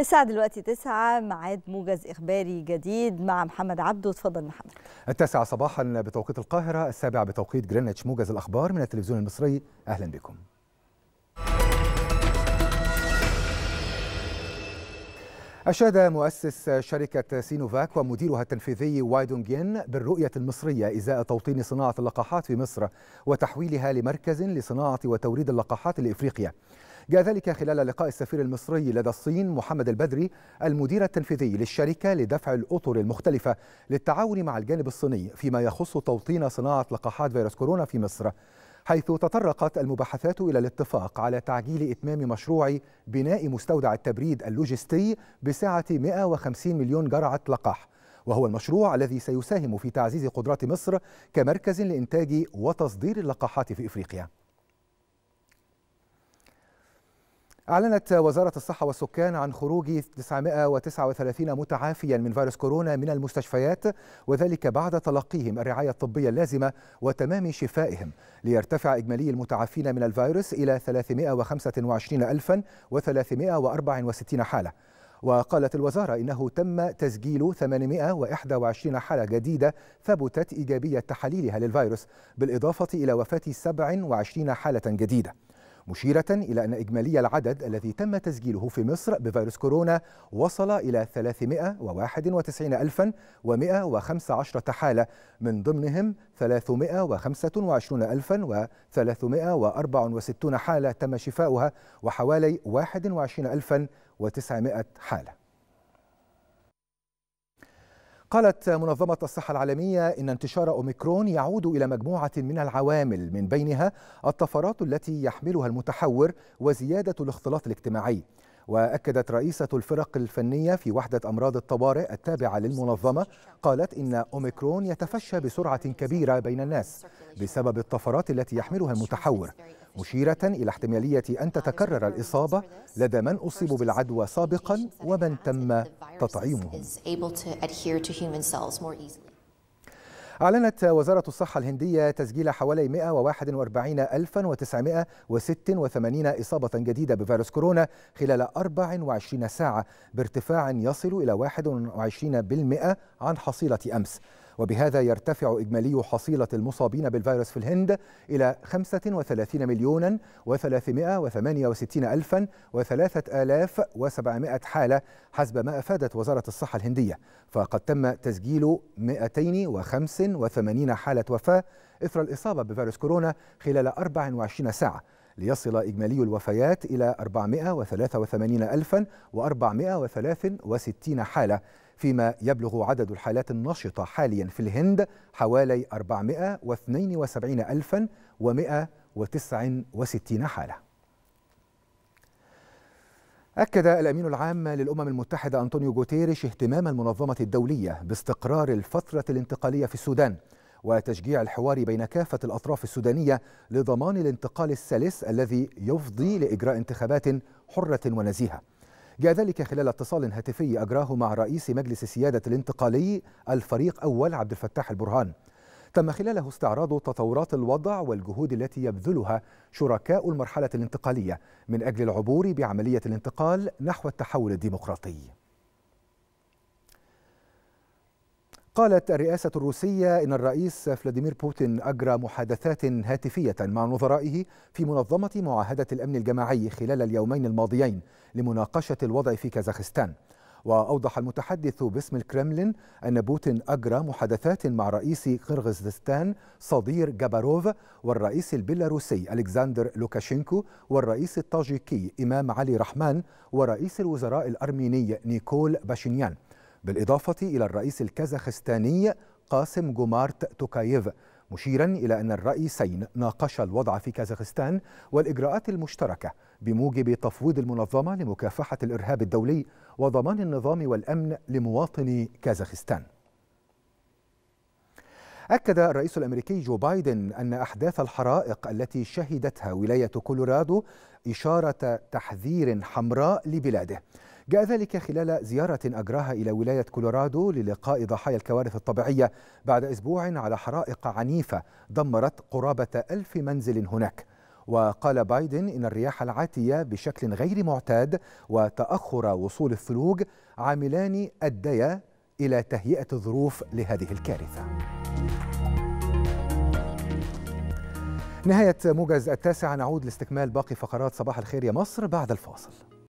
الساعة دلوقتي تسعة ميعاد موجز إخباري جديد مع محمد عبده اتفضل محمد التاسعة صباحا بتوقيت القاهرة السابعة بتوقيت جرينتش موجز الأخبار من التلفزيون المصري أهلا بكم أشاد مؤسس شركة سينوفاك ومديرها التنفيذي وايدونجين ين بالرؤية المصرية إزاء توطين صناعة اللقاحات في مصر وتحويلها لمركز لصناعة وتوريد اللقاحات لإفريقيا جاء ذلك خلال لقاء السفير المصري لدى الصين محمد البدري المدير التنفيذي للشركة لدفع الأطر المختلفة للتعاون مع الجانب الصيني فيما يخص توطين صناعة لقاحات فيروس كورونا في مصر حيث تطرقت المباحثات إلى الاتفاق على تعجيل إتمام مشروع بناء مستودع التبريد اللوجستي بسعة 150 مليون جرعة لقاح وهو المشروع الذي سيساهم في تعزيز قدرات مصر كمركز لإنتاج وتصدير اللقاحات في إفريقيا أعلنت وزارة الصحة والسكان عن خروج 939 متعافيا من فيروس كورونا من المستشفيات وذلك بعد تلقيهم الرعاية الطبية اللازمة وتمام شفائهم ليرتفع إجمالي المتعافين من الفيروس إلى 325364 حالة وقالت الوزارة إنه تم تسجيل 821 حالة جديدة ثبتت إيجابية تحاليلها للفيروس بالإضافة إلى وفاة 27 حالة جديدة مشيرة إلى أن إجمالي العدد الذي تم تسجيله في مصر بفيروس كورونا وصل إلى 391115 حالة من ضمنهم 325364 حالة تم شفاؤها وحوالي 21900 حالة قالت منظمة الصحة العالمية إن انتشار أوميكرون يعود إلى مجموعة من العوامل من بينها الطفرات التي يحملها المتحور وزيادة الاختلاط الاجتماعي وأكدت رئيسة الفرق الفنية في وحدة أمراض الطوارئ التابعة للمنظمة قالت إن أوميكرون يتفشى بسرعة كبيرة بين الناس بسبب الطفرات التي يحملها المتحور مشيرة إلى احتمالية أن تتكرر الإصابة لدى من أصيبوا بالعدوى سابقا ومن تم تطعيمهم أعلنت وزارة الصحة الهندية تسجيل حوالي 141986 إصابة جديدة بفيروس كورونا خلال 24 ساعة بارتفاع يصل إلى 21% عن حصيلة أمس وبهذا يرتفع إجمالي حصيلة المصابين بالفيروس في الهند إلى 35 مليون و368 ألفا و3700 حالة حسب ما أفادت وزارة الصحة الهندية فقد تم تسجيل 285 حالة وفاة إثر الإصابة بفيروس كورونا خلال 24 ساعة ليصل إجمالي الوفيات إلى 483 ألفا و463 حالة فيما يبلغ عدد الحالات النشطة حاليا في الهند حوالي 472169 حالة أكد الأمين العام للأمم المتحدة أنطونيو غوتيريش اهتمام المنظمة الدولية باستقرار الفترة الانتقالية في السودان وتشجيع الحوار بين كافة الأطراف السودانية لضمان الانتقال السلس الذي يفضي لإجراء انتخابات حرة ونزيهة جاء ذلك خلال اتصال هاتفي أجراه مع رئيس مجلس السيادة الانتقالي الفريق أول عبد الفتاح البرهان تم خلاله استعراض تطورات الوضع والجهود التي يبذلها شركاء المرحلة الانتقالية من أجل العبور بعملية الانتقال نحو التحول الديمقراطي قالت الرئاسة الروسية إن الرئيس فلاديمير بوتين أجرى محادثات هاتفية مع نظرائه في منظمة معاهدة الأمن الجماعي خلال اليومين الماضيين لمناقشة الوضع في كازاخستان وأوضح المتحدث باسم الكرملين أن بوتين أجرى محادثات مع رئيس قرغزستان صدير جاباروف والرئيس البيلاروسي ألكسندر لوكاشينكو والرئيس الطاجيكي إمام علي رحمن ورئيس الوزراء الأرميني نيكول باشينيان بالإضافة إلى الرئيس الكازاخستاني قاسم جومارت توكايف مشيرا إلى أن الرئيسين ناقشا الوضع في كازاخستان والإجراءات المشتركة بموجب تفويض المنظمة لمكافحة الإرهاب الدولي وضمان النظام والأمن لمواطني كازاخستان أكد الرئيس الأمريكي جو بايدن أن أحداث الحرائق التي شهدتها ولاية كولورادو إشارة تحذير حمراء لبلاده جاء ذلك خلال زيارة أجراها إلى ولاية كولورادو للقاء ضحايا الكوارث الطبيعية بعد أسبوع على حرائق عنيفة دمرت قرابة ألف منزل هناك وقال بايدن إن الرياح العاتية بشكل غير معتاد وتأخر وصول الثلوج عاملان أديا إلى تهيئة الظروف لهذه الكارثة نهاية موجز التاسع نعود لاستكمال باقي فقرات صباح الخير يا مصر بعد الفاصل